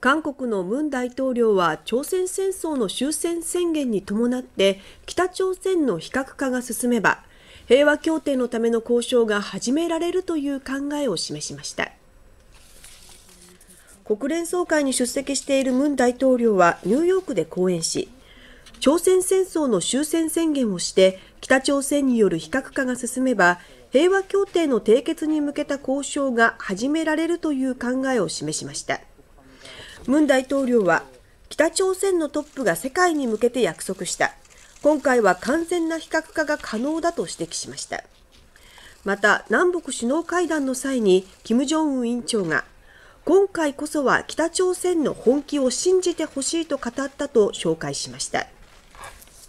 韓国のムン大統領は朝鮮戦争の終戦宣言に伴って北朝鮮の非核化が進めば平和協定のための交渉が始められるという考えを示しました。国連総会に出席しているムン大統領はニューヨークで講演し朝鮮戦争の終戦宣言をして北朝鮮による非核化が進めば平和協定の締結に向けた交渉が始められるという考えを示しましたムン大統領は北朝鮮のトップが世界に向けて約束した今回は完全な非核化が可能だと指摘しましたまた南北首脳会談の際に金正恩委員長が今回こそは北朝鮮の本気を信じてほしいと語ったと紹介しました。